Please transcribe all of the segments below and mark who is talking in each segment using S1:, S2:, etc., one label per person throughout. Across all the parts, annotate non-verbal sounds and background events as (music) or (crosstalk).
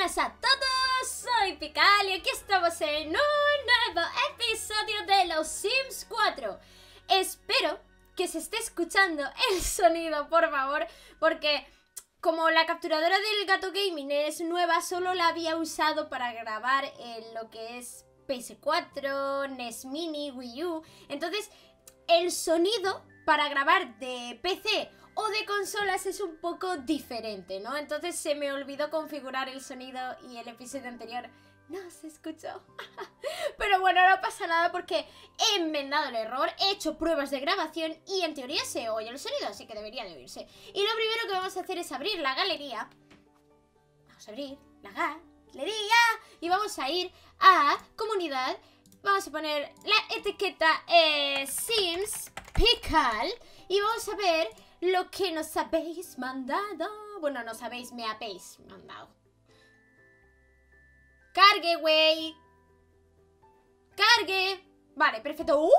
S1: buenas a todos, soy Pical y aquí estamos en un nuevo episodio de Los Sims 4. Espero que se esté escuchando (laughs) el sonido, por favor, porque como la capturadora del gato gaming es nueva, solo la había usado para grabar en lo que es PS4, NES Mini, Wii U. Entonces, el sonido para grabar de PC o de consolas es un poco diferente, ¿no? Entonces se me olvidó configurar el sonido y el episodio anterior no se escuchó. (laughs) Pero bueno, no pasa nada porque he enmendado el error, he hecho pruebas de grabación y en teoría se oye el sonido, así que debería de oírse. Y lo primero que vamos a hacer es abrir la galería. Vamos a abrir la galería y vamos a ir a comunidad. Vamos a poner la etiqueta eh, Sims Pickle y vamos a ver lo que nos habéis mandado. Bueno, no sabéis, me habéis mandado. ¡Cargue, güey! ¡Cargue! Vale, perfecto. ¡Uh!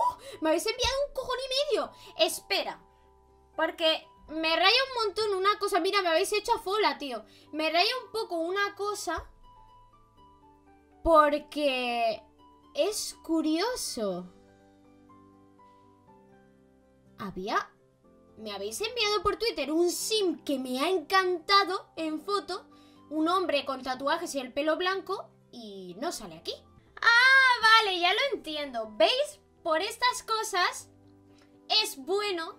S1: Me habéis enviado un cojón y medio. Espera. Porque me raya un montón una cosa. Mira, me habéis hecho a fola, tío. Me raya un poco una cosa. Porque es curioso. Había me habéis enviado por Twitter un sim que me ha encantado en foto, un hombre con tatuajes y el pelo blanco, y no sale aquí. Ah, vale, ya lo entiendo. ¿Veis? Por estas cosas es bueno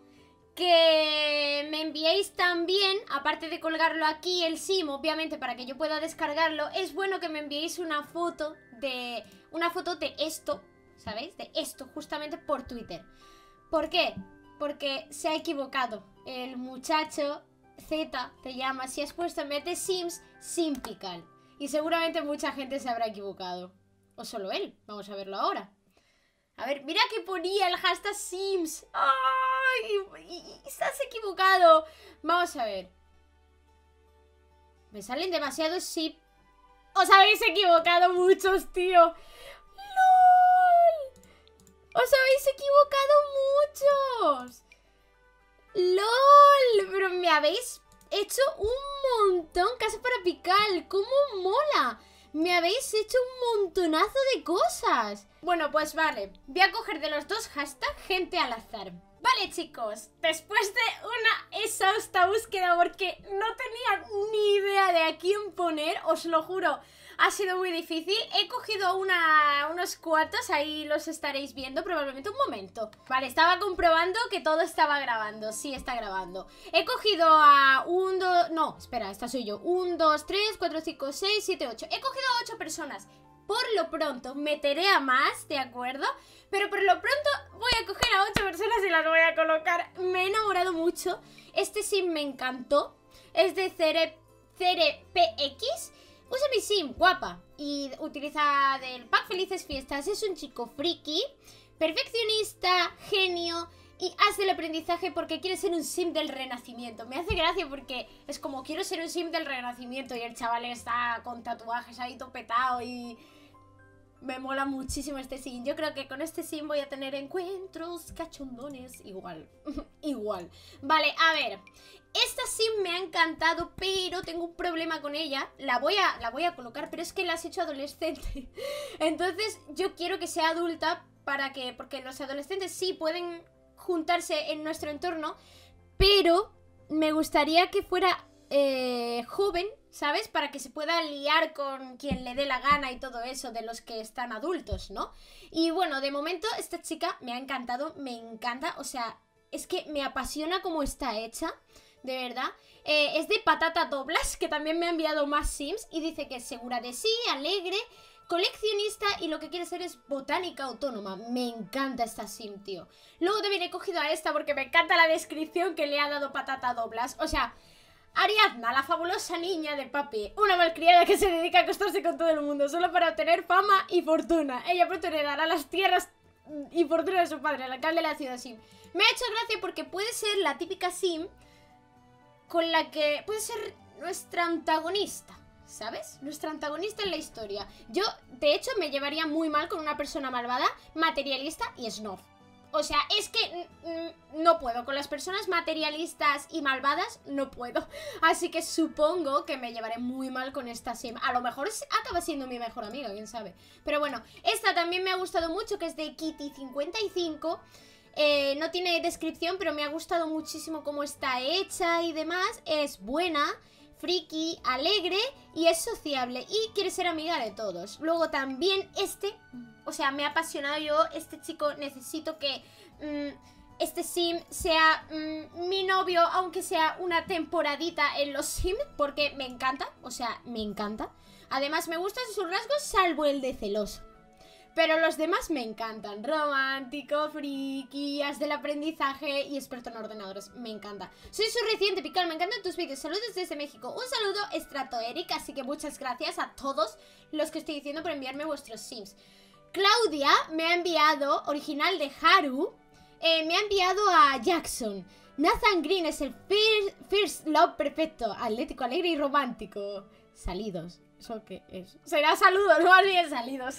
S1: que me enviéis también, aparte de colgarlo aquí el sim, obviamente para que yo pueda descargarlo, es bueno que me enviéis una foto de una foto de esto, ¿sabéis? De esto justamente por Twitter. ¿Por qué? porque se ha equivocado. El muchacho Z te llama si has puesto en Sims Simpical. Y seguramente mucha gente se habrá equivocado. O solo él. Vamos a verlo ahora. A ver, mira que ponía el hashtag Sims. ¡Ay! Estás equivocado. Vamos a ver. Me salen demasiados sí. Os habéis equivocado muchos, tío. ¡Os habéis equivocado muchos! ¡Lol! Pero me habéis hecho un montón casi para picar. ¡Cómo mola! Me habéis hecho un montonazo de cosas. Bueno, pues vale. Voy a coger de los dos hashtag gente al azar. Vale, chicos. Después de una exhausta búsqueda porque no tenía ni idea de a quién poner, os lo juro ha sido muy difícil. He cogido una, unos cuartos, ahí los estaréis viendo probablemente. Un momento. Vale, estaba comprobando que todo estaba grabando. Sí, está grabando. He cogido a un, dos... No, espera, esta soy yo. Un, dos, tres, cuatro, cinco, seis, siete, ocho. He cogido a ocho personas. Por lo pronto meteré a más, ¿de acuerdo? Pero por lo pronto voy a coger a ocho personas y las voy a colocar. Me he enamorado mucho. Este sí me encantó. Es de Cere PX. Usa mi sim, guapa. Y utiliza del pack Felices Fiestas. Es un chico friki, perfeccionista, genio y hace el aprendizaje porque quiere ser un sim del renacimiento. Me hace gracia porque es como quiero ser un sim del renacimiento y el chaval está con tatuajes ahí topetado y me mola muchísimo este sim. Yo creo que con este sim voy a tener encuentros, cachondones, igual, (laughs) igual. Vale, a ver, esta sí me ha encantado, pero tengo un problema con ella. La voy a, la voy a colocar, pero es que la has hecho adolescente. (laughs) Entonces yo quiero que sea adulta para que... Porque los adolescentes sí pueden juntarse en nuestro entorno, pero me gustaría que fuera eh, joven, ¿sabes? Para que se pueda liar con quien le dé la gana y todo eso de los que están adultos, ¿no? Y bueno, de momento esta chica me ha encantado, me encanta, o sea, es que me apasiona cómo está hecha de verdad. Eh, es de Patata Doblas, que también me ha enviado más Sims y dice que es segura de sí, alegre, coleccionista y lo que quiere ser es botánica autónoma. Me encanta esta Sim, tío. Luego también he cogido a esta porque me encanta la descripción que le ha dado Patata Doblas. O sea, Ariadna, la fabulosa niña de papi, una malcriada que se dedica a acostarse con todo el mundo solo para obtener fama y fortuna. Ella pronto heredará las tierras y fortuna de su padre, el alcalde de la ciudad Sim. Me ha hecho gracia porque puede ser la típica Sim con la que puede ser nuestra antagonista. ¿Sabes? Nuestra antagonista en la historia. Yo, de hecho, me llevaría muy mal con una persona malvada, materialista y snob. O sea, es que no puedo. Con las personas materialistas y malvadas, no puedo. (laughs) Así que supongo que me llevaré muy mal con esta Sim. A lo mejor acaba siendo mi mejor amiga, quién sabe. Pero bueno, esta también me ha gustado mucho, que es de Kitty 55. Eh, no tiene descripción, pero me ha gustado muchísimo cómo está hecha y demás. Es buena, friki, alegre y es sociable y quiere ser amiga de todos. Luego también este, o sea, me ha apasionado yo, este chico necesito que... Mm, este sim sea mm, mi novio, aunque sea una temporadita en los sims, porque me encanta, o sea, me encanta. Además, me gustan sus rasgos, salvo el de celoso. Pero los demás me encantan. Romántico, friki, del aprendizaje y experto en ordenadores. Me encanta. Soy su reciente, Pical, me encantan tus vídeos. Saludos desde México. Un saludo, Estrato Eric. Así que muchas gracias a todos los que estoy diciendo por enviarme vuestros sims. Claudia me ha enviado, original de Haru, eh, me ha enviado a Jackson. Nathan Green es el first, first love perfecto, atlético, alegre y romántico. Salidos. ¿Eso qué es? Será saludos, no (laughs) bien salidos.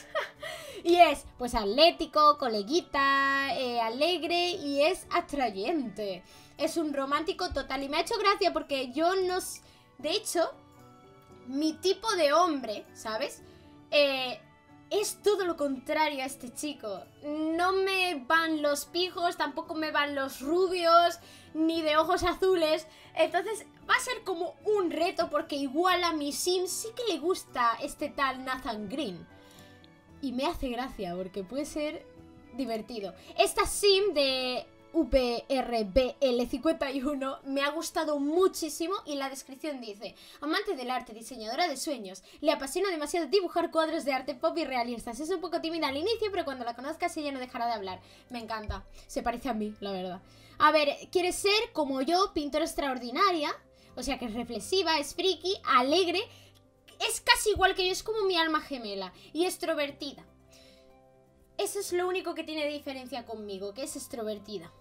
S1: (laughs) y es, pues, atlético, coleguita, eh, alegre y es atrayente. Es un romántico total. Y me ha hecho gracia porque yo no... De hecho, mi tipo de hombre, ¿sabes? Eh, es todo lo contrario a este chico. No me van los pijos, tampoco me van los rubios, ni de ojos azules. Entonces va a ser como un reto porque igual a mi sim sí que le gusta este tal Nathan Green. Y me hace gracia porque puede ser divertido. Esta sim de uprbl 51 me ha gustado muchísimo y la descripción dice, amante del arte, diseñadora de sueños, le apasiona demasiado dibujar cuadros de arte pop y realistas, es un poco tímida al inicio, pero cuando la conozcas ella no dejará de hablar, me encanta, se parece a mí, la verdad. A ver, quiere ser como yo, pintora extraordinaria, o sea que es reflexiva, es friki, alegre, es casi igual que yo, es como mi alma gemela y extrovertida. Eso es lo único que tiene diferencia conmigo, que es extrovertida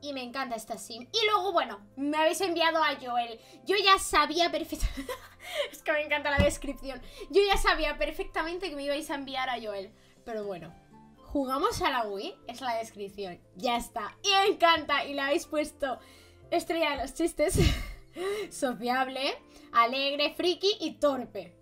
S1: y me encanta esta sim. Y luego, bueno, me habéis enviado a Joel. Yo ya sabía perfectamente... (laughs) es que me encanta la descripción. Yo ya sabía perfectamente que me ibais a enviar a Joel. Pero bueno, jugamos a la Wii, es la descripción. Ya está. Y encanta. Y la habéis puesto estrella de los chistes. (laughs) Sofiable, alegre, friki y torpe.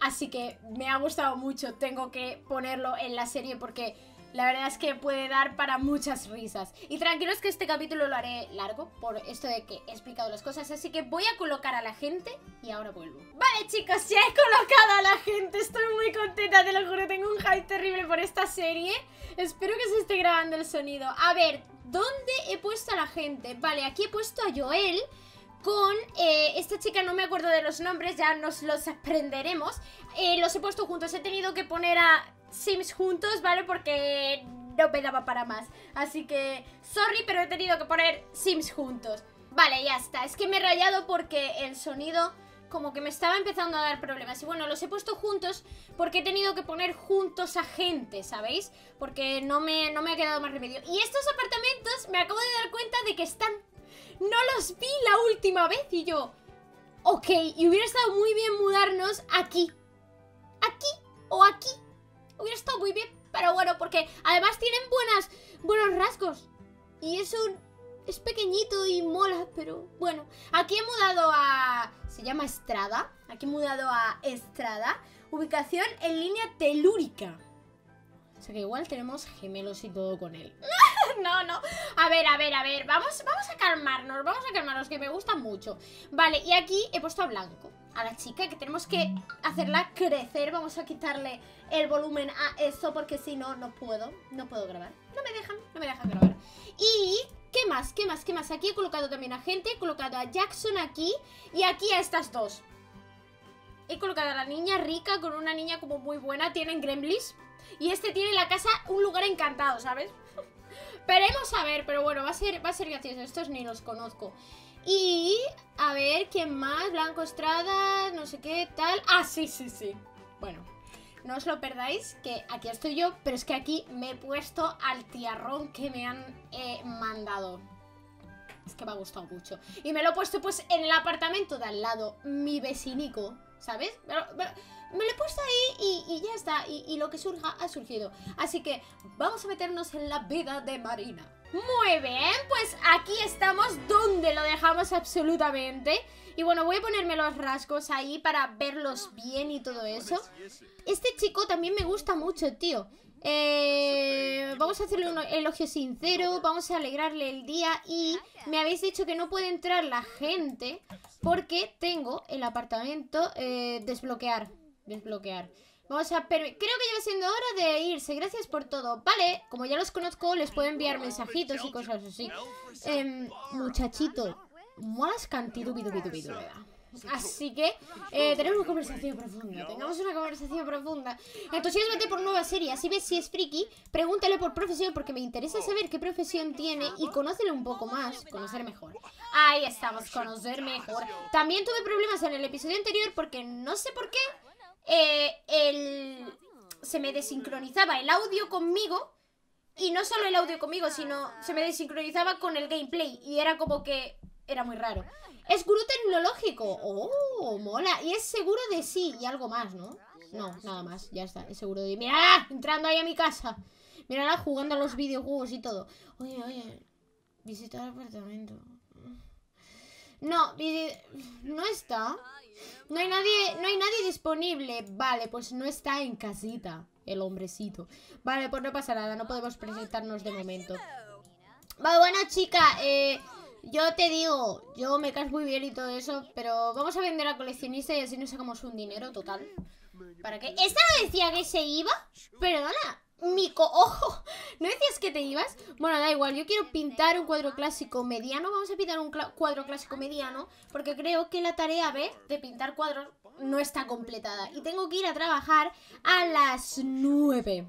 S1: Así que me ha gustado mucho. Tengo que ponerlo en la serie porque la verdad es que puede dar para muchas risas. Y tranquilos que este capítulo lo haré largo por esto de que he explicado las cosas. Así que voy a colocar a la gente y ahora vuelvo. Vale chicos, ya he colocado a la gente. Estoy muy contenta, de lo juro. Tengo un hype terrible por esta serie. Espero que se esté grabando el sonido. A ver, ¿dónde he puesto a la gente? Vale, aquí he puesto a Joel con eh, esta chica, no me acuerdo de los nombres, ya nos los aprenderemos. Eh, los he puesto juntos, he tenido que poner a Sims juntos, ¿vale? Porque no me daba para más. Así que, sorry, pero he tenido que poner Sims juntos. Vale, ya está. Es que me he rayado porque el sonido como que me estaba empezando a dar problemas. Y bueno, los he puesto juntos porque he tenido que poner juntos a gente, ¿sabéis? Porque no me, no me ha quedado más remedio. Y estos apartamentos me acabo de dar cuenta de que están... No los vi la última vez y yo... Ok, y hubiera estado muy bien mudarnos aquí. Aquí o aquí hubiera estado muy bien, pero bueno, porque además tienen buenas, buenos rasgos. Y es un es pequeñito y mola, pero bueno. Aquí he mudado a... Se llama Estrada. Aquí he mudado a Estrada. Ubicación en línea telúrica. O sea que igual tenemos gemelos y todo con él. (laughs) no, no. A ver, a ver, a ver. Vamos, vamos a calmarnos, vamos a calmarnos, que me gusta mucho. Vale, y aquí he puesto a blanco a la chica que tenemos que hacerla crecer. Vamos a quitarle el volumen a eso porque si no, no puedo. No puedo grabar. No me dejan, no me dejan grabar. Y... ¿Qué más? ¿Qué más? ¿Qué más? Aquí he colocado también a gente, he colocado a Jackson aquí y aquí a estas dos. He colocado a la niña rica con una niña como muy buena, tienen gremlins. Y este tiene la casa un lugar encantado, ¿sabes? (laughs) Veremos a ver, pero bueno, va a ser, va a ser gracioso. Estos ni los conozco. Y a ver, ¿quién más? Blanco Estrada, no sé qué, tal. Ah, sí, sí, sí. Bueno, no os lo perdáis, que aquí estoy yo, pero es que aquí me he puesto al tiarrón que me han eh, mandado. Es que me ha gustado mucho. Y me lo he puesto pues en el apartamento de al lado, mi vecinico, ¿sabes? Me lo, he puesto ahí y, ya está, y lo que surja ha surgido. Así que vamos a meternos en la vida de Marina. Muy bien, pues aquí estamos donde lo dejamos absolutamente Y bueno, voy a ponerme los rasgos ahí para verlos bien y todo eso Este chico también me gusta mucho, tío eh, vamos a hacerle un elogio sincero, vamos a alegrarle el día y me habéis dicho que no puede entrar la gente porque tengo el apartamento eh, desbloquear, desbloquear. Vamos a... Creo que ya va siendo hora de irse. Gracias por todo. Vale, como ya los conozco, les puedo enviar mensajitos y cosas así. Eh, muchachito, molas cantidubidubidubidu, Así que eh, tenemos una conversación profunda. Tengamos una conversación profunda. Entonces vete por nueva serie. Así ves si es friki. Pregúntale por profesión porque me interesa saber qué profesión tiene y conócele un poco más. Conocer mejor. Ahí estamos, conocer mejor. También tuve problemas en el episodio anterior porque no sé por qué eh, el, se me desincronizaba el audio conmigo. Y no solo el audio conmigo, sino se me desincronizaba con el gameplay. Y era como que era muy raro. Es gurú tecnológico. Oh, mola. Y es seguro de sí y algo más, ¿no? No, nada más. Ya está. Es seguro de... Mira, entrando ahí a mi casa. Mírala jugando a los videojuegos y todo. Oye, oye. Visitar apartamento. No, no está. No hay nadie, no hay nadie disponible. Vale, pues no está en casita el hombrecito. Vale, pues no pasa nada, no podemos presentarnos de momento. Vale, bueno, chica, eh, yo te digo, yo me caso muy bien y todo eso, pero vamos a vender a coleccionista y así nos sacamos un dinero total. ¿Para qué? ¿Esta no decía que se iba? Perdona, mico ojo. ¿No decías que te ibas? Bueno, da igual, yo quiero pintar un cuadro clásico mediano. Vamos a pintar un cuadro clásico mediano porque creo que la tarea B de pintar cuadros no está completada. Y tengo que ir a trabajar a las 9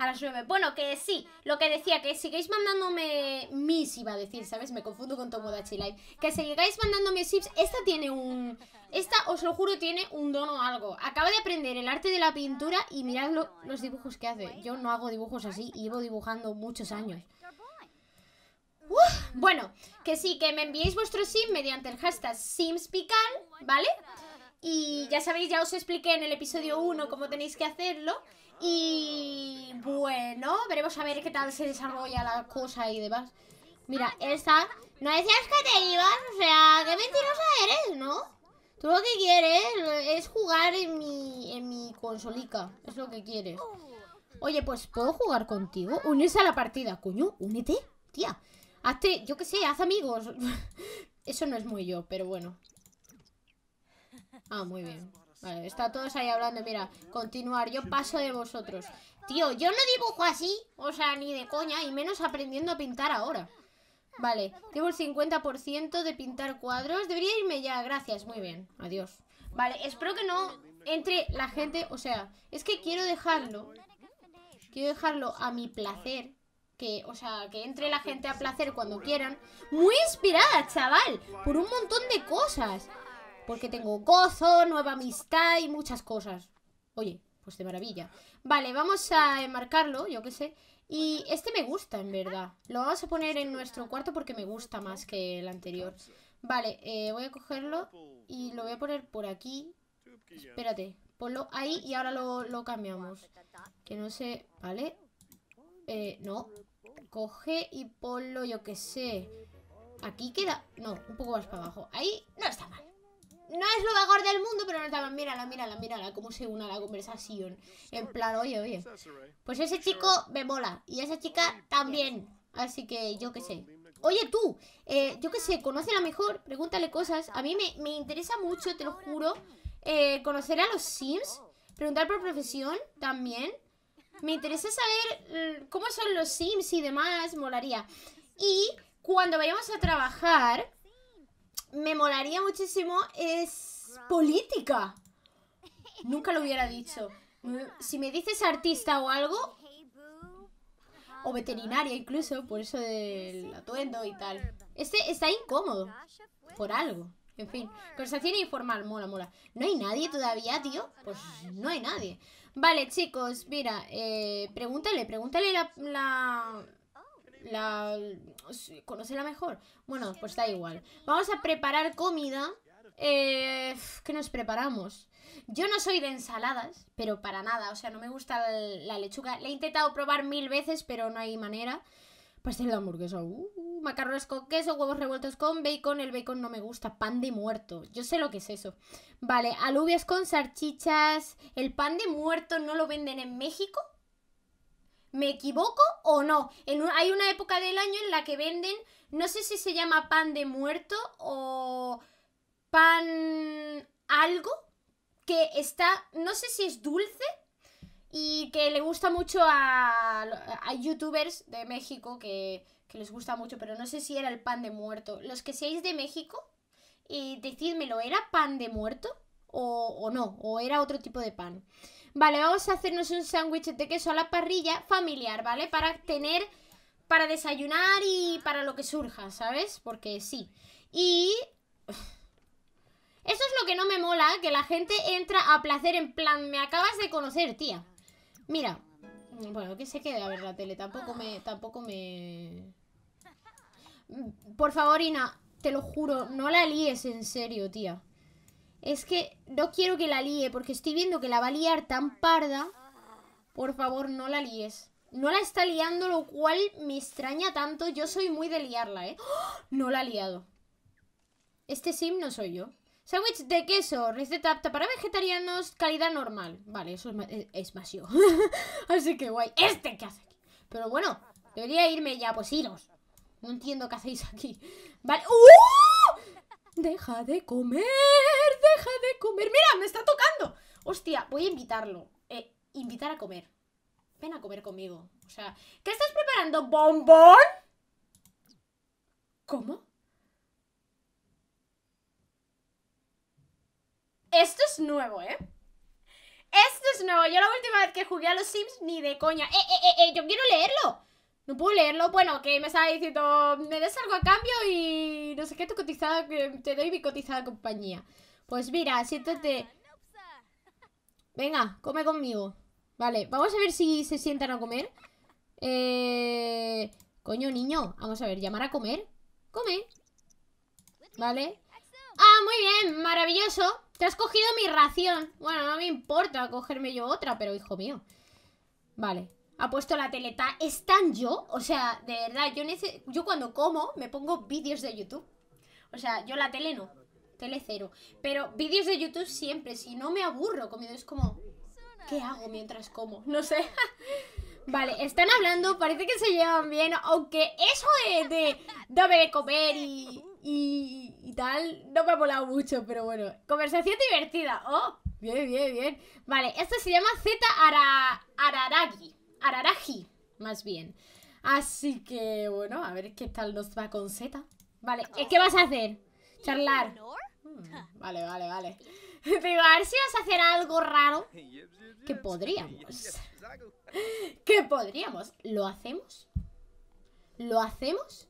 S1: a las 9. Bueno, que sí, lo que decía, que sigáis mandándome mis, iba a decir, ¿sabes? Me confundo con Tomodachi Live. Que sigáis mandándome sips. Esta tiene un... Esta, os lo juro, tiene un don o algo. Acaba de aprender el arte de la pintura y mirad los dibujos que hace. Yo no hago dibujos así y llevo dibujando muchos años. bueno, que sí, que me enviéis vuestro sim mediante el hashtag SimsPical, ¿vale? Y ya sabéis, ya os expliqué en el episodio 1 cómo tenéis que hacerlo. Y bueno, veremos a ver qué tal se desarrolla la cosa y demás. Mira, esta... No decías que te ibas, o sea, qué mentirosa eres, ¿no? Tú lo que quieres es jugar en mi, en mi consolica, es lo que quieres. Oye, pues, ¿puedo jugar contigo? unirse a la partida, coño, únete, tía. Hazte, yo qué sé, haz amigos. (laughs) Eso no es muy yo, pero bueno. Ah, muy bien. Vale, está todos ahí hablando, mira, continuar, yo paso de vosotros. Tío, yo no dibujo así, o sea, ni de coña, y menos aprendiendo a pintar ahora. Vale, tengo el 50% de pintar cuadros. Debería irme ya, gracias, muy bien, adiós. Vale, espero que no entre la gente, o sea, es que quiero dejarlo, quiero dejarlo a mi placer, que, o sea, que entre la gente a placer cuando quieran. Muy inspirada, chaval, por un montón de cosas. Porque tengo gozo, nueva amistad y muchas cosas. Oye, pues de maravilla. Vale, vamos a enmarcarlo, yo qué sé. Y este me gusta, en verdad. Lo vamos a poner en nuestro cuarto porque me gusta más que el anterior. Vale, eh, voy a cogerlo y lo voy a poner por aquí. Espérate, ponlo ahí y ahora lo, cambiamos. Que no sé, ¿vale? Eh, no. Coge y ponlo, yo qué sé. Aquí queda... No, un poco más para abajo. Ahí no es lo mejor del mundo, pero no está Mírala, mírala, mírala, cómo se une a la conversación. En plan, oye, oye. Pues ese chico me mola. Y esa chica también. Así que yo qué sé. Oye, tú, eh, yo qué sé, conoce la mejor, pregúntale cosas. A mí me, interesa mucho, te lo juro, eh, conocer a los Sims, preguntar por profesión también. Me interesa saber mm, cómo son los Sims y demás, molaría. Y cuando vayamos a trabajar, me molaría muchísimo es política. Nunca lo hubiera dicho. Mm, si me dices artista o algo, o veterinaria incluso, por eso del atuendo y tal. Este está incómodo, por algo. En fin, conversación informal, mola, mola. ¿No hay nadie todavía, tío? Pues no hay nadie. Vale, chicos, mira, eh, pregúntale, pregúntale la la la mejor. Bueno, pues da igual. Vamos a preparar comida. Eh, ¿Qué nos preparamos? Yo no soy de ensaladas, pero para nada. O sea, no me gusta la lechuga. La he intentado probar mil veces, pero no hay manera. Pastel de hamburguesa, uh, macarrones con queso, huevos revueltos con bacon, el bacon no me gusta, pan de muerto, yo sé lo que es eso. Vale, alubias con salchichas, el pan de muerto no lo venden en México, ¿Me equivoco o no? En hay una época del año en la que venden, no sé si se llama pan de muerto o pan algo, que está, no sé si es dulce y que le gusta mucho a, youtubers de México que, que les gusta mucho, pero no sé si era el pan de muerto. Los que seáis de México, y eh, decídmelo, ¿era pan de muerto o, o no? ¿O era otro tipo de pan? Vale, vamos a hacernos un sándwich de queso a la parrilla familiar, ¿vale? Para tener, para desayunar y para lo que surja, ¿sabes? Porque sí. Y... (sighs) Eso es lo que no me mola, que la gente entra a placer en plan, me acabas de conocer, tía. Mira, bueno, que se quede a ver la tele, tampoco me, tampoco me... Por favor, Ina, te lo juro, no la líes en serio, tía. Es que no quiero que la líe, porque estoy viendo que la va a liar tan parda. Por favor, no la líes. No la está liando, lo cual me extraña tanto. Yo soy muy de liarla, ¿eh? ¡Oh! No la ha liado. Este sim no soy yo. Sándwich de queso, receta apta para vegetarianos, calidad normal. Vale, eso es, eh, más, yo. (laughs) Así que guay. ¿Este qué hace aquí? Pero bueno, debería irme ya, pues iros. No entiendo qué hacéis aquí. Vale. ¡Uh! Deja de comer, deja de comer. Mira, me está tocando. Hostia, voy a invitarlo. Eh, invitar a comer. Ven a comer conmigo. O sea, ¿qué estás preparando? ¿Bombón? ¿Cómo? Esto es nuevo, ¿eh? Esto es nuevo. Yo la última vez que jugué a los Sims ni de coña. eh, eh! eh, eh yo quiero leerlo! No puedo leerlo. Bueno, que me estaba diciendo, me das algo a cambio y no sé qué, tu cotizada, te doy mi cotizada compañía. Pues mira, siéntate. Venga, come conmigo. Vale, vamos a ver si se sientan a comer. Eh... Coño, niño. Vamos a ver, llamar a comer. Come. Vale. Ah, muy bien, maravilloso. Te has cogido mi ración. Bueno, no me importa cogerme yo otra, pero hijo mío. Vale ha puesto la teleta. Están yo, o sea, de verdad, yo, yo cuando como me pongo vídeos de YouTube. O sea, yo la tele no, tele cero. Pero vídeos de YouTube siempre, si no me aburro comiendo, es como, ¿qué hago mientras como? No sé. (laughs) Vale, están hablando, parece que se llevan bien, aunque eso de, de dame de comer y, y, tal no me ha volado mucho, pero bueno. Conversación divertida, oh, bien, bien, bien. Vale, esto se llama Z Araragi. Araraji, más bien. Así que, bueno, a ver qué tal nos va con Z. Vale, ¿qué vas a hacer? Charlar. Hmm, vale, vale, vale. (laughs) a ver si vas a hacer algo raro. (laughs) Que podríamos. (laughs) Que podríamos. ¿Lo hacemos? ¿Lo hacemos?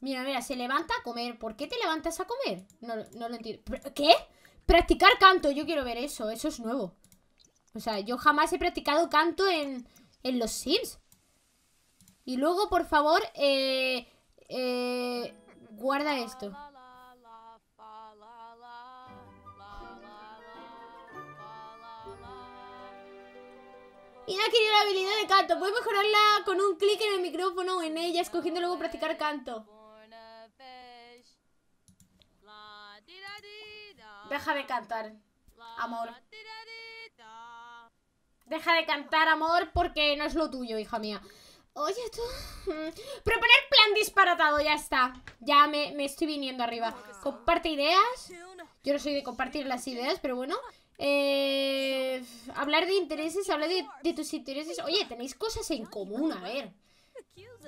S1: Mira, mira, se levanta a comer. ¿Por qué te levantas a comer? No, no lo entiendo. ¿Qué? Practicar canto. Yo quiero ver eso. Eso es nuevo. O sea, yo jamás he practicado canto en, en los Sims. Y luego, por favor, eh, eh guarda esto. Y ha adquirido la habilidad de canto. Puedes mejorarla con un clic en el micrófono o en ella, escogiendo luego practicar canto. Deja de cantar, amor. Deja de cantar, amor, porque no es lo tuyo, hija mía. Oye, tú... Mm, proponer plan disparatado, ya está. Ya me, estoy viniendo arriba. Comparte ideas. Yo no soy de compartir las ideas, pero bueno. Eh, hablar de intereses, hablar de, tus intereses. Oye, tenéis cosas en común, a ver.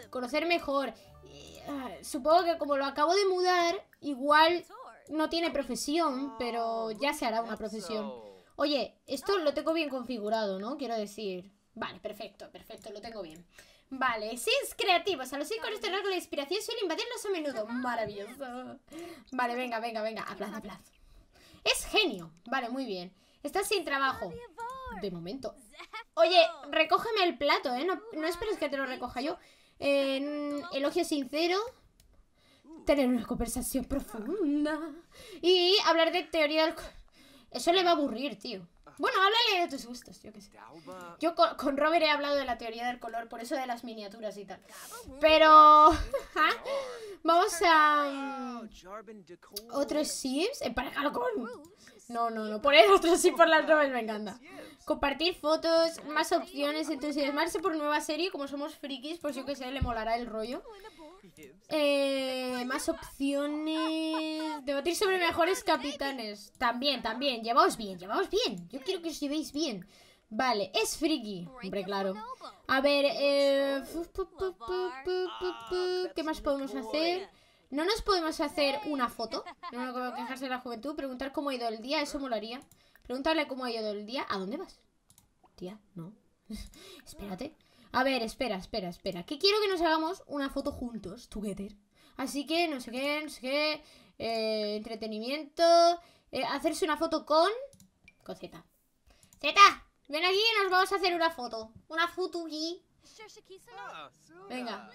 S1: Conocer mejor. Eh, supongo que como lo acabo de mudar, igual no tiene profesión, pero ya se hará una profesión. Oye, esto lo tengo bien configurado, ¿no? Quiero decir... Vale, perfecto, perfecto, lo tengo bien. Vale, creativo. creativos. A los iconos de inspiración suele invadirnos a menudo. Maravilloso. Vale, venga, venga, venga. Aplaz, aplaz. Es genio. Vale, muy bien. Estás sin trabajo. De momento. Oye, recógeme el plato, ¿eh? No, no esperes que te lo recoja yo. elogio sincero. Uh. Tener una conversación profunda. Y hablar de teoría del... Eso le va a aburrir, tío. Bueno, háblale de tus gustos, yo qué sé. Yo con, Robert he hablado de la teoría del color, por eso de las miniaturas y tal. Pero... (laughs) Vamos a... Otro mm, otros Sims. con... No, no, no. Por el otro sí, por las novelas me encanta. Compartir fotos, más opciones, entusiasmarse por nueva serie, como somos frikis, pues yo que sé, le molará el rollo. Eh, más opciones. Debatir sobre mejores capitanes. También, también. Llevaos bien, llevaos bien. Yo quiero que os llevéis bien. Vale, es friki. Hombre, claro. A ver, eh... ¿qué más podemos hacer? No nos podemos hacer una foto. No como quejarse de la juventud. Preguntar cómo ha ido el día, eso molaría. Preguntarle cómo ha ido el día. ¿A dónde vas? Tía, no. (laughs) Espérate. A ver, espera, espera, espera. Que quiero que nos hagamos una foto juntos, together. Así que no sé qué, no sé qué. Eh, entretenimiento. Eh, hacerse una foto con. Con Zeta Z, ven aquí y nos vamos a hacer una foto. Una y ah, Venga.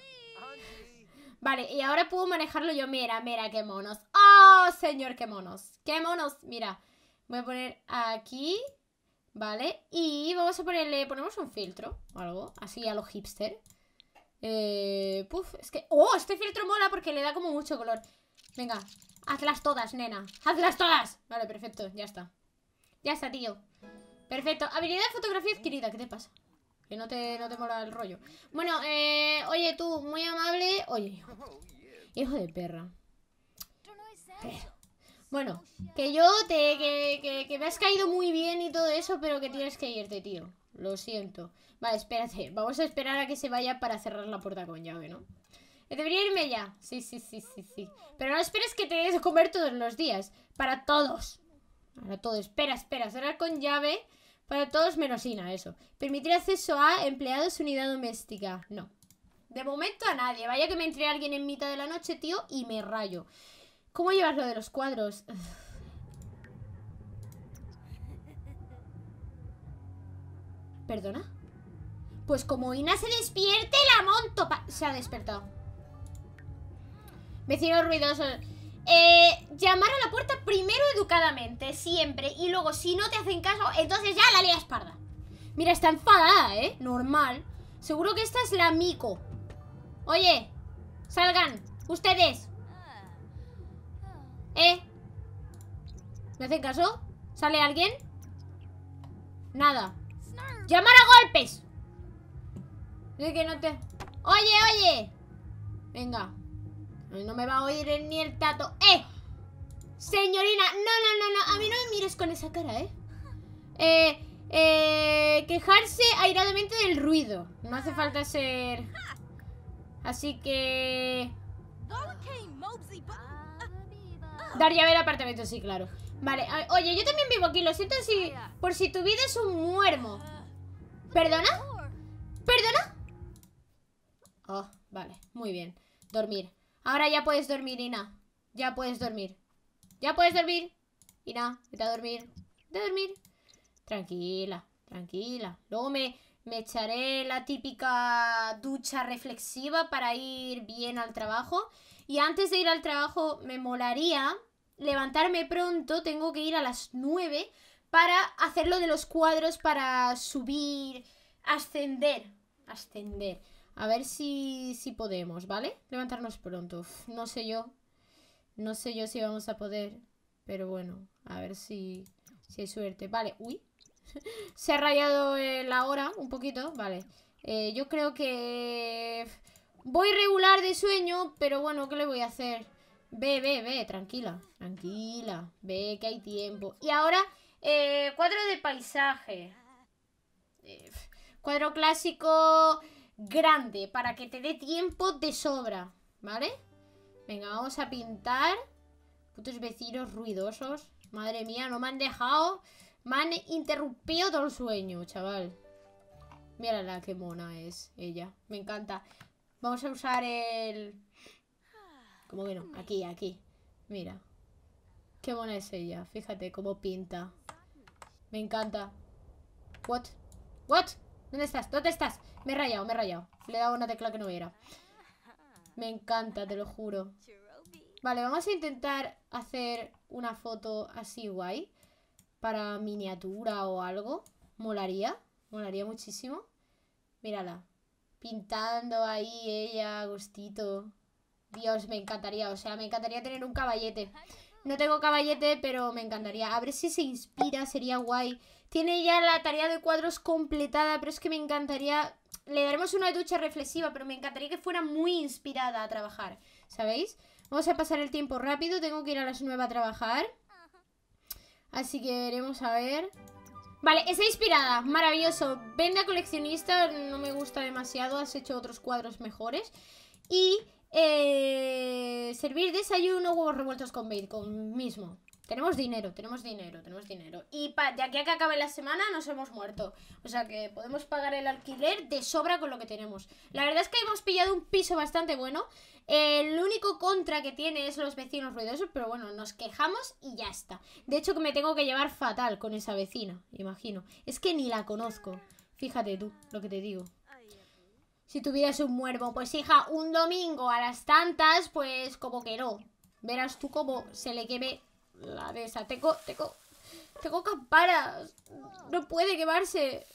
S1: Vale, y ahora puedo manejarlo yo. Mira, mira, qué monos. ¡Oh, señor, qué monos! ¡Qué monos! Mira, voy a poner aquí, ¿vale? Y vamos a ponerle, ponemos un filtro o algo, así a lo hipster. Eh, puf, es que... ¡Oh, este filtro mola porque le da como mucho color! Venga, hazlas todas, nena. ¡Hazlas todas! Vale, perfecto, ya está. Ya está, tío. Perfecto. Habilidad de fotografía adquirida, ¿qué te pasa? Que no te, no te mola el rollo. Bueno, eh, oye, tú, muy amable. Oye, hijo, de perra. Bueno, que yo te. Que, me has caído muy bien y todo eso, pero que tienes que irte, tío. Lo siento. Vale, espérate. Vamos a esperar a que se vaya para cerrar la puerta con llave, ¿no? Debería irme ya. Sí, sí, sí, sí, sí. Pero no esperes que te des comer todos los días. Para todos. Para todos. Espera, espera. Cerrar con llave. Para todos menos Ina, eso. Permitir acceso a empleados unidad doméstica. No. De momento a nadie. Vaya que me entre alguien en mitad de la noche, tío, y me rayo. ¿Cómo llevas lo de los cuadros? ¿Perdona? Pues como Ina se despierte, la monto. Se ha despertado. Vecinos ruidosos eh, llamar a la puerta primero educadamente, siempre. Y luego, si no te hacen caso, entonces ya la lea parda. Mira, está enfadada, ¿eh? Normal. Seguro que esta es la Mico. Oye, salgan. Ustedes. ¿Eh? ¿Me hacen caso? ¿Sale alguien? Nada. ¡Llamar a golpes! que no te... ¡Oye, oye! Venga. No me va a oír ni el tato. ¡Eh! Señorina, no, no, no, no. A mí no me mires con esa cara, ¿eh? Eh, eh quejarse airadamente del ruido. No hace falta ser... Así que... Dar llave al apartamento, sí, claro. Vale, oye, yo también vivo aquí. Lo siento si... Por si tu vida es un muermo. ¿Perdona? ¿Perdona? Oh, vale, muy bien. Dormir. Ahora ya puedes dormir, Ina. Ya puedes dormir. Ya puedes dormir. Ina, vete a dormir. Vete a dormir. Tranquila, tranquila. Luego me, me echaré la típica ducha reflexiva para ir bien al trabajo. Y antes de ir al trabajo me molaría levantarme pronto. Tengo que ir a las 9 para hacer lo de los cuadros para subir, ascender. Ascender. A ver si, podemos, ¿vale? Levantarnos pronto. no sé yo. No sé yo si vamos a poder. Pero bueno, a ver si, hay suerte. Vale, uy. (laughs) Se ha rayado eh, la hora un poquito. Vale. Eh, yo creo que... Eh, voy regular de sueño, pero bueno, ¿qué le voy a hacer? Ve, ve, ve, tranquila. Tranquila. Ve que hay tiempo. Y ahora, cuadro de paisaje. cuadro clásico grande para que te dé tiempo de sobra, ¿vale? Venga, vamos a pintar. Putos vecinos ruidosos. Madre mía, no me han dejado. Me han interrumpido todo el sueño, chaval. Mira la que mona es ella. Me encanta. Vamos a usar el... ¿Cómo que no? Aquí, aquí. Mira. Qué mona es ella. Fíjate cómo pinta. Me encanta. What? What? ¿Dónde estás? ¿Dónde estás? Me he rayado, me he rayado. Le he dado una tecla que no era. Me encanta, te lo juro. Vale, vamos a intentar hacer una foto así guay. Para miniatura o algo. Molaría. Molaría muchísimo. Mírala. Pintando ahí ella, gustito. Dios, me encantaría. O sea, me encantaría tener un caballete. No tengo caballete, pero me encantaría. A ver si se inspira, sería guay. Tiene ya la tarea de cuadros completada, pero es que me encantaría... Le daremos una ducha reflexiva, pero me encantaría que fuera muy inspirada a trabajar, ¿sabéis? Vamos a pasar el tiempo rápido, tengo que ir a las nueve a trabajar. Así que veremos a ver... Vale, está inspirada, maravilloso. Vende coleccionista, no me gusta demasiado, has hecho otros cuadros mejores. Y eh, servir desayuno, huevos revueltos con bacon mismo. Tenemos dinero, tenemos dinero, tenemos dinero. Y pa de aquí a que acabe la semana nos hemos muerto. O sea que podemos pagar el alquiler de sobra con lo que tenemos. La verdad es que hemos pillado un piso bastante bueno. El único contra que tiene es los vecinos ruidosos, pero bueno, nos quejamos y ya está. De hecho que me tengo que llevar fatal con esa vecina, imagino. Es que ni la conozco. Fíjate tú lo que te digo si tuvieras un muervo, Pues hija, un domingo a las tantas, pues como que no. Verás tú cómo se le queme la de esa. Tengo, tengo, tengo No puede quemarse.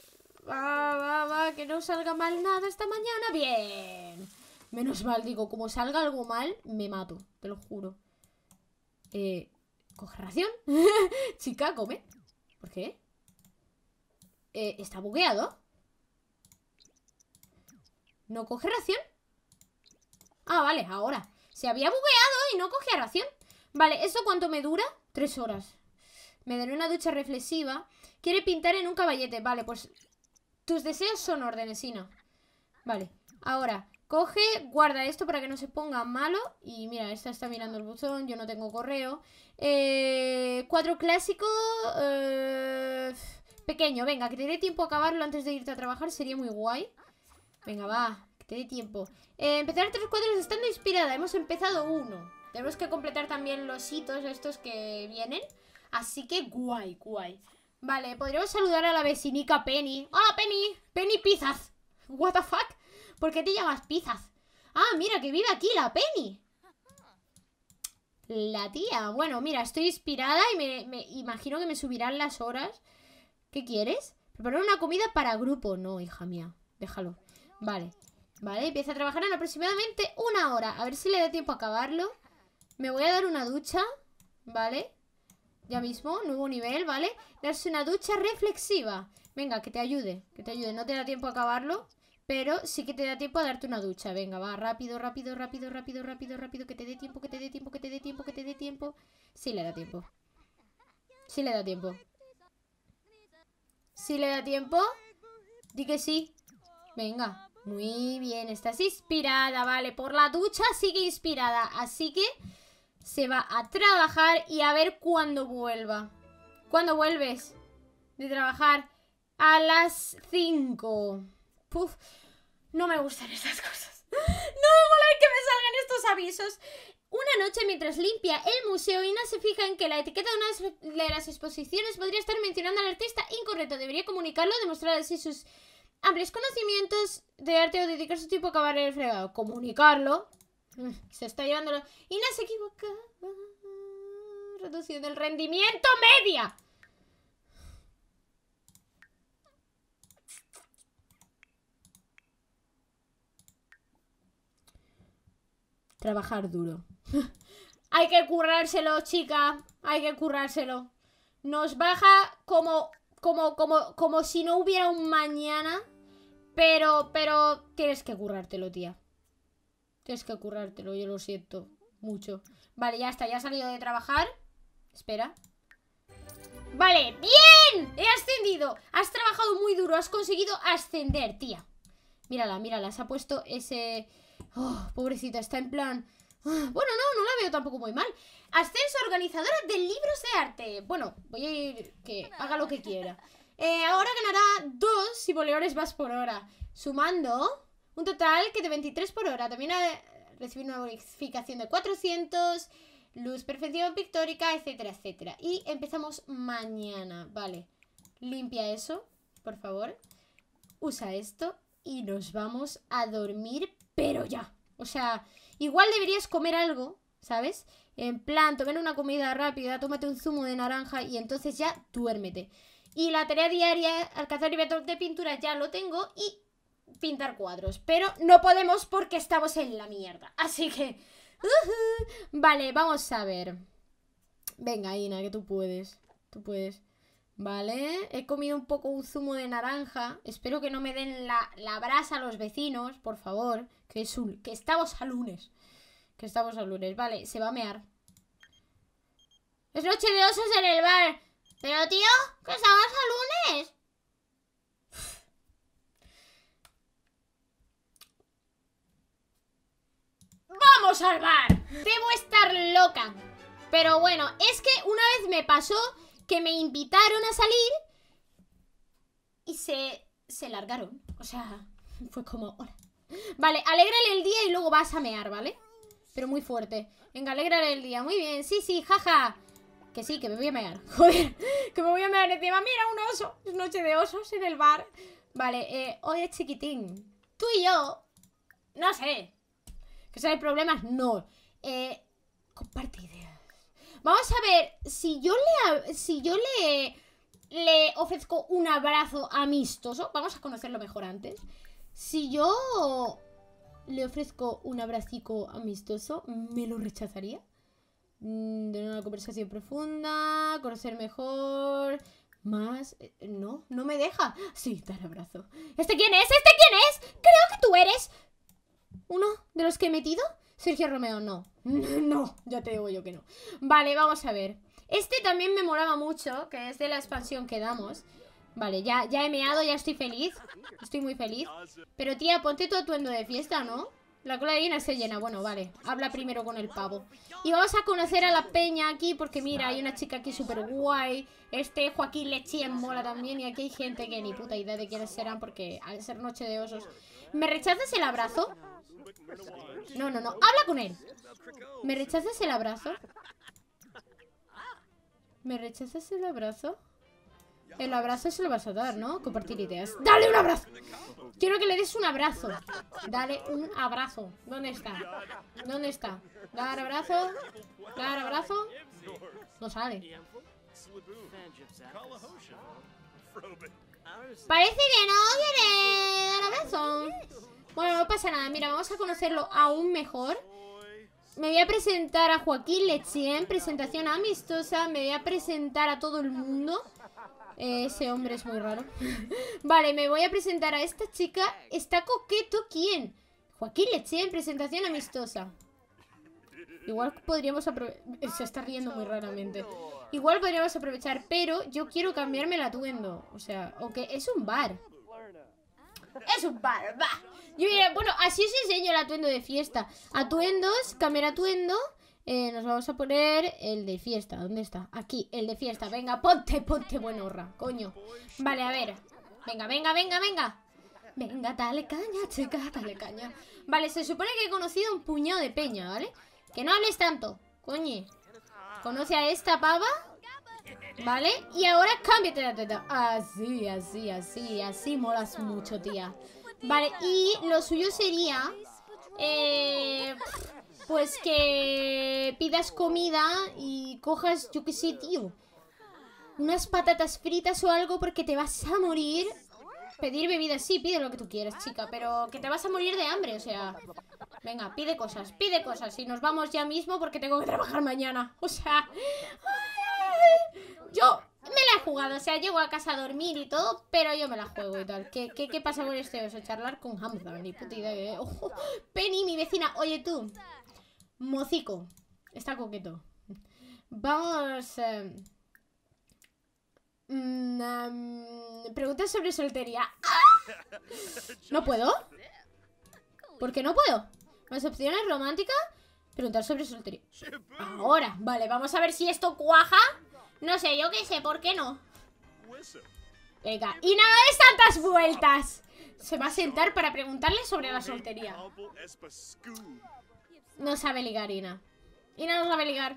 S1: Va, va, va, que no salga mal nada esta mañana. Bien. Menos mal, digo, como salga algo mal, me mato, te lo juro. Eh, coge ración. (laughs) Chica, come. ¿Por qué? Eh, ¿Está bugueado? ¿No coge ración? Ah, vale, ahora. Se había bugueado y no coge ración. Vale, ¿eso cuánto me dura? Tres horas. Me daré una ducha reflexiva. Quiere pintar en un caballete. Vale, pues tus deseos son órdenes, no Vale, ahora, coge, guarda esto para que no se ponga malo. Y mira, esta está mirando el buzón, yo no tengo correo. Eh, cuadro clásico... Eh, pequeño, venga, que te dé tiempo a acabarlo antes de irte a trabajar, sería muy guay. Venga, va, que te dé tiempo. Eh, empezar tres cuadros estando inspirada. Hemos empezado uno. Tenemos que completar también los hitos estos que vienen. Así que guay, guay. Vale, podríamos saludar a la vecinica Penny. ¡Hola, Penny! ¡Penny Pizzas! ¿What the fuck? ¿Por qué te llamas Pizzas? Ah, mira, que vive aquí la Penny. La tía. Bueno, mira, estoy inspirada y me, me imagino que me subirán las horas. ¿Qué quieres? Preparar una comida para grupo. No, hija mía. Déjalo. Vale. Vale, empieza a trabajar en aproximadamente una hora. A ver si le da tiempo a acabarlo. Me voy a dar una ducha. Vale. Ya mismo, nuevo nivel, ¿vale? Darse una ducha reflexiva. Venga, que te ayude, que te ayude. No te da tiempo a acabarlo, pero sí que te da tiempo a darte una ducha. Venga, va, rápido, rápido, rápido, rápido, rápido, rápido. Que te dé tiempo, que te dé tiempo, que te dé tiempo, que te dé tiempo. Sí le da tiempo. Sí le da tiempo. Sí le da tiempo. Di que sí. Venga. Muy bien, estás inspirada, vale. Por la ducha sigue inspirada. Así que se va a trabajar y a ver cuándo vuelva. ¿Cuándo vuelves de trabajar? A las 5. Puf, no me gustan (laughs) estas cosas. No me mola que me salgan estos avisos. Una noche mientras limpia el museo, y no se fija en que la etiqueta de una de las exposiciones podría estar mencionando al artista incorrecto. Debería comunicarlo, demostrar así sus Amplios conocimientos de arte o dedicar su tiempo a acabar el fregado. Comunicarlo. Mm, se está llevando Y no se equivoca. Reduciendo el rendimiento media. Trabajar duro. (laughs) Hay que currárselo, chica. Hay que currárselo. Nos baja como, como, como, como si no hubiera un mañana. Pero, pero tienes que currártelo, tía. Tienes que currártelo, yo lo siento mucho. Vale, ya está, ya ha salido de trabajar. Espera. Vale, bien. He ascendido. Has trabajado muy duro, has conseguido ascender, tía. Mírala, mírala, se ha puesto ese... Oh, pobrecita, está en plan... Ah, bueno, no, no la veo tampoco muy mal. Ascenso organizadora de libros de arte. Bueno, voy a ir que haga lo que quiera. Eh, ahora ganará dos si voleores vas por hora, sumando un total que de 23 por hora. También recibir una bonificación de 400, luz perfección pictórica, etcétera, etcétera. Y empezamos mañana, vale. Limpia eso, por favor. Usa esto y nos vamos a dormir, pero ya. O sea, igual deberías comer algo, ¿sabes? En plan, tomen una comida rápida, tómate un zumo de naranja y entonces ya duérmete. Y la tarea diaria, alcanzar nivel de pintura, ya lo tengo. Y pintar cuadros. Pero no podemos porque estamos en la mierda. Así que... Vale, vamos a ver. Venga, Ina, que tú puedes. Tú puedes. Vale, he comido un poco un zumo de naranja. Espero que no me den la, brasa a los vecinos, por favor. Que, que estamos a lunes. Que estamos a lunes. Vale, se va a mear. Es noche de osos en el bar. Pero tío, que estamos a lunes. ¡Vamos a salvar! Debo estar loca. Pero bueno, es que una vez me pasó que me invitaron a salir y se, se largaron. O sea, fue como... Vale, alégrale el día y luego vas a mear, ¿vale? Pero muy fuerte. Venga, alégrale el día. Muy bien, sí, sí, jaja. Que sí, que me voy a mear. (laughs) Joder, que me voy a mear encima. Mira, un oso. Es noche de osos en el bar. Vale, eh, hoy es chiquitín. Tú y yo. No sé. Que sale hay problemas, no. Eh, comparte ideas. Vamos a ver, si yo le. Si yo le. Le ofrezco un abrazo amistoso. Vamos a conocerlo mejor antes. Si yo le ofrezco un abracico amistoso, ¿me lo rechazaría? de mm, una conversación profunda, conocer mejor, más... Eh, no, no me deja. Sí, dar abrazo. ¿Este quién es? ¿Este quién es? Creo que tú eres... ¿Uno de los que he metido? Sergio Romeo, no. (laughs) No, ya te digo yo que no. Vale, vamos a ver. Este también me molaba mucho, que es de la expansión que damos. Vale, ya, ya he meado, ya estoy feliz. Estoy muy feliz. Pero tía, ponte tu atuendo de fiesta, ¿no? La cola de se llena. Bueno, vale. Habla primero con el pavo. Y vamos a conocer a la peña aquí porque mira, hay una chica aquí súper guay. Este Joaquín Lechín, mola también. Y aquí hay gente que ni puta idea de quiénes serán porque al ser noche de osos. ¿Me rechazas el abrazo? No, no, no. Habla con él. ¿Me rechazas el abrazo? ¿Me rechazas el abrazo? El abrazo se lo vas a dar, ¿no? Compartir ideas. ¡Dale un abrazo! Quiero que le des un abrazo. Dale un abrazo. ¿Dónde está? ¿Dónde está? Dar abrazo. Dar abrazo. No sale. Parece que no quiere dar abrazo. Bueno, no pasa nada. Mira, vamos a conocerlo aún mejor. Me voy a presentar a Joaquín Lechien, presentación amistosa. Me voy a presentar a todo el mundo. Ese hombre es muy raro. (laughs) vale, me voy a presentar a esta chica. ¿Está coqueto quién? Joaquín Leche en presentación amistosa. Igual podríamos aprovechar... Se está riendo muy raramente. Igual podríamos aprovechar, pero yo quiero cambiarme el atuendo. O sea, aunque es un bar. Es un bar, va. bueno, así os enseño el atuendo de fiesta. Atuendos, cambiar atuendo... Eh, nos vamos a poner el de fiesta. ¿Dónde está? Aquí, el de fiesta. Venga, ponte, ponte buen coño. Vale, a ver. Venga, venga, venga, venga. Venga, dale caña, chica, dale caña. Vale, se supone que he conocido un puñado de peña, ¿vale? Que no hables tanto, Coño Conoce a esta pava, ¿vale? Y ahora cámbiate la teta. Así, así, así, así molas mucho, tía. Vale, y lo suyo sería... Eh pues que pidas comida y cojas, yo qué sé, tío, unas patatas fritas o algo porque te vas a morir. Pedir bebidas, sí, pide lo que tú quieras, chica, pero que te vas a morir de hambre, o sea... Venga, pide cosas, pide cosas y nos vamos ya mismo porque tengo que trabajar mañana. O sea... Yo me la he jugado, o sea, llego a casa a dormir y todo, pero yo me la juego y tal. ¿Qué, qué, pasa con este oso? Charlar con Hamza, ni puta idea. ¿eh? (laughs) Penny, mi vecina, oye tú, Mocico. Está coqueto. Vamos. Eh, mm, preguntas sobre soltería. (laughs) ¿No puedo? ¿Por qué no puedo? Más opciones romántica. Preguntar sobre soltería. Ahora, vale, vamos a ver si esto cuaja. No sé, yo qué sé, ¿por qué no? Venga, y nada de tantas vueltas. Se va a sentar para preguntarle sobre la soltería. No sabe ligar, Ina. Ina no sabe ligar.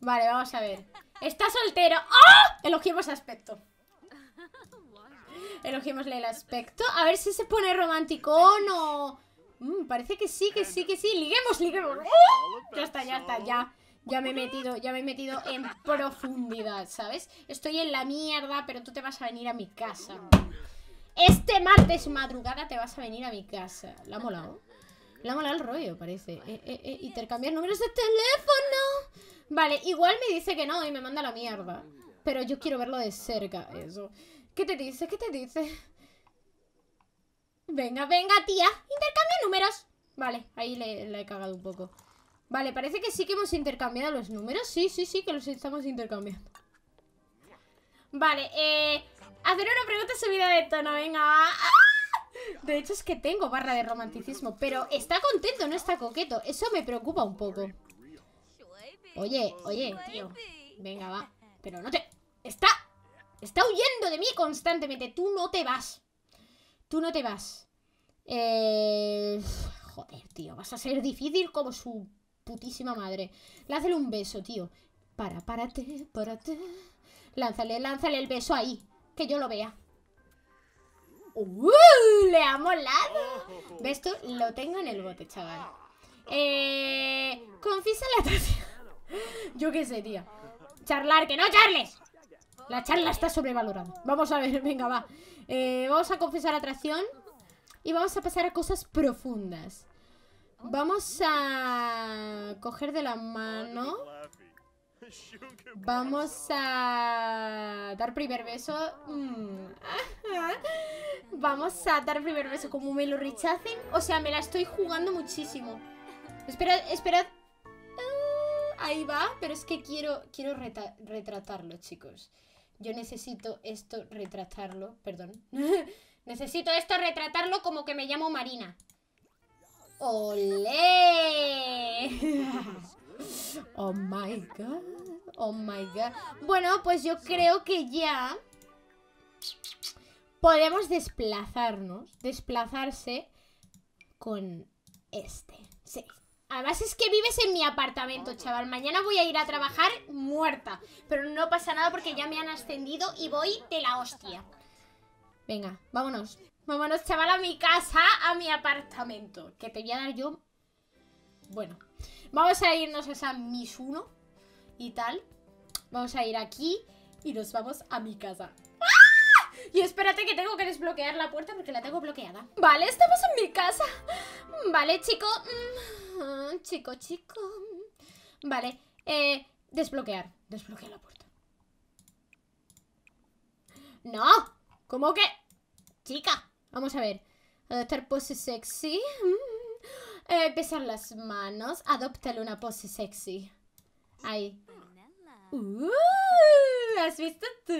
S1: Vale, vamos a ver. Está soltero. ¡Oh! Elogiemos aspecto. Elogiémosle el aspecto. A ver si se pone romántico o no. Mm, parece que sí, que sí, que sí. Liguemos, liguemos. ¡Oh! Ya está, ya está, ya. Ya me he metido, ya me he metido en profundidad, ¿sabes? Estoy en la mierda, pero tú te vas a venir a mi casa. Este martes madrugada te vas a venir a mi casa. ¿La ha molado? Le ha molado el rollo, parece. Eh, eh, eh, intercambiar números de teléfono. Vale, igual me dice que no y me manda la mierda. Pero yo quiero verlo de cerca, eso. ¿Qué te dice? ¿Qué te dice? Venga, venga, tía. Intercambia números. Vale, ahí le, he cagado un poco. Vale, parece que sí que hemos intercambiado los números. Sí, sí, sí, que los estamos intercambiando. Vale, eh... Hacer una pregunta subida de tono, venga. ¡Ah! De hecho es que tengo barra de romanticismo Pero está contento, no está coqueto Eso me preocupa un poco Oye, oye, tío Venga, va Pero no te... Está... Está huyendo de mí constantemente Tú no te vas Tú no te vas eh, Joder, tío Vas a ser difícil como su putísima madre Lázale un beso, tío Para, párate, párate Lánzale, lánzale el beso ahí Que yo lo vea ¡Uh! ¡Le ha molado! Oh. ¿Ves tú? Lo tengo en el bote, chaval. Eh, confiesa la atracción (laughs) Yo qué sé, tío. Charlar, que no charles. La charla está sobrevalorada. Vamos a ver, (laughs) venga, va. Eh, vamos a confesar atracción. Y vamos a pasar a cosas profundas. Vamos a coger de la mano. Vamos a dar primer beso. Mm. (laughs) Ah, ah. Vamos a dar el primer beso como me lo rechacen. O sea, me la estoy jugando muchísimo. Esperad, esperad. Ah, ahí va, pero es que quiero, quiero retratarlo, chicos. Yo necesito esto retratarlo, perdón. (laughs) necesito esto retratarlo como que me llamo Marina. ¡Olé! (laughs) oh my god. Oh my god. Bueno, pues yo creo que ya podemos desplazarnos, desplazarse con este. Sí. Además es que vives en mi apartamento, chaval. Mañana voy a ir a trabajar muerta. Pero no pasa nada porque ya me han ascendido y voy de la hostia. Venga, vámonos. Vámonos, chaval, a mi casa, a mi apartamento. Que te voy a dar yo... Bueno. Vamos a irnos a San Misuno y tal. Vamos a ir aquí y nos vamos a mi casa. ¡Ah! Y espérate que tengo que desbloquear la puerta porque la tengo bloqueada. Vale, estamos en mi casa. Vale, chico. Mm, chico, chico. Vale, eh, desbloquear desbloquear. la puerta. ¡No! ¿Cómo que? Chica. Vamos a ver. Adoptar pose sexy. Mm. Eh, besar las manos. adoptar una pose sexy. Ahí has visto tú,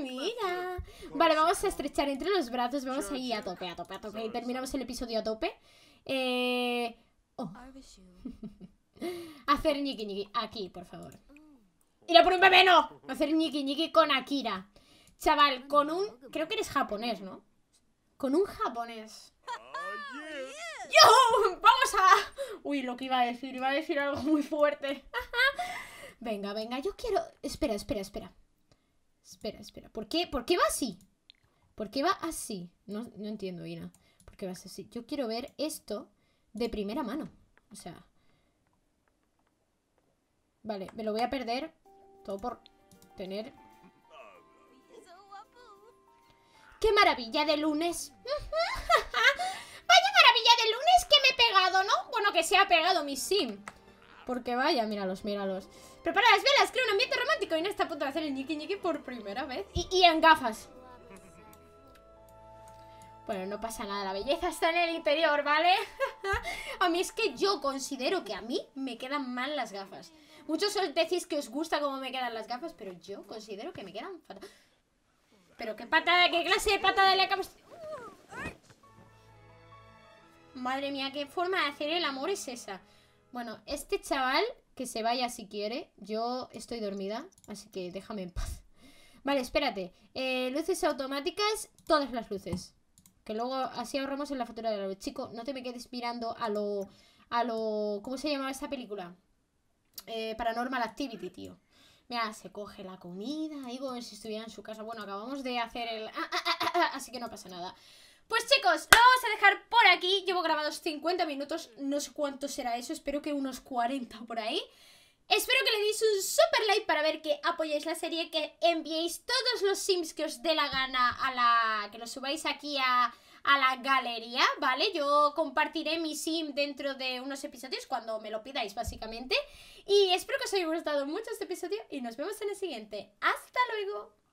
S1: mira. Vale, vamos a estrechar entre los brazos, vamos ahí a tope, a tope, a tope. Y terminamos el episodio a tope. Eh... Oh. (laughs) Hacer ñiqui ñiqui, aquí, por favor. ¡Ira por un bebé, no! Hacer ñiqui ñiqui con Akira. Chaval, con un... Creo que eres japonés, ¿no? Con un japonés. Oh, ¡Yo! ¡Vamos a...! Uy, lo que iba a decir, iba a decir algo muy fuerte. (laughs) venga, venga, yo quiero... Espera, espera, espera. Espera, espera. ¿Por qué? ¿Por qué va así? ¿Por qué va así? No, no entiendo, Ina. ¿Por qué va así? Yo quiero ver esto de primera mano. O sea... Vale, me lo voy a perder. Todo por tener... ¡Qué maravilla de lunes! (laughs) ¡Vaya maravilla de lunes que me he pegado, ¿no? Bueno, que se ha pegado mi sim. Porque vaya, míralos, míralos. Prepara las velas, crea un ambiente romántico. Y no está a punto de hacer el ñiqui ñiqui por primera vez. Y, en gafas. Bueno, no pasa nada, la belleza está en el interior, ¿vale? (laughs) a mí es que yo considero que a mí me quedan mal las gafas. Muchos os decís que os gusta cómo me quedan las gafas, pero yo considero que me quedan fatal. Pero qué patada, qué clase de patada le acabas... Madre mía, qué forma de hacer el amor es esa. Bueno, este chaval que se vaya si quiere. Yo estoy dormida, así que déjame en paz. (laughs) Vale, espérate. Eh, luces automáticas, todas las luces. Que luego así ahorramos en la factura de la luz. Chico, no te me quedes mirando a lo... A lo ¿Cómo se llamaba esta película? Eh, Paranormal Activity, tío. Mira, se coge la comida, digo, si estuviera en su casa. Bueno, acabamos de hacer el... Ah, ah, ah, así que no pasa nada. Pues chicos, lo vamos a dejar por aquí. Llevo grabados 50 minutos, no sé cuánto será eso, espero que unos 40 por ahí. Espero que le deis un super like para ver que apoyáis la serie, que enviéis todos los sims que os dé la gana a la... que los subáis aquí a, a la galería, ¿vale? Yo compartiré mi sim dentro de unos episodios cuando me lo pidáis, básicamente. Y espero que os haya gustado mucho este episodio y nos vemos en el siguiente. ¡Hasta luego!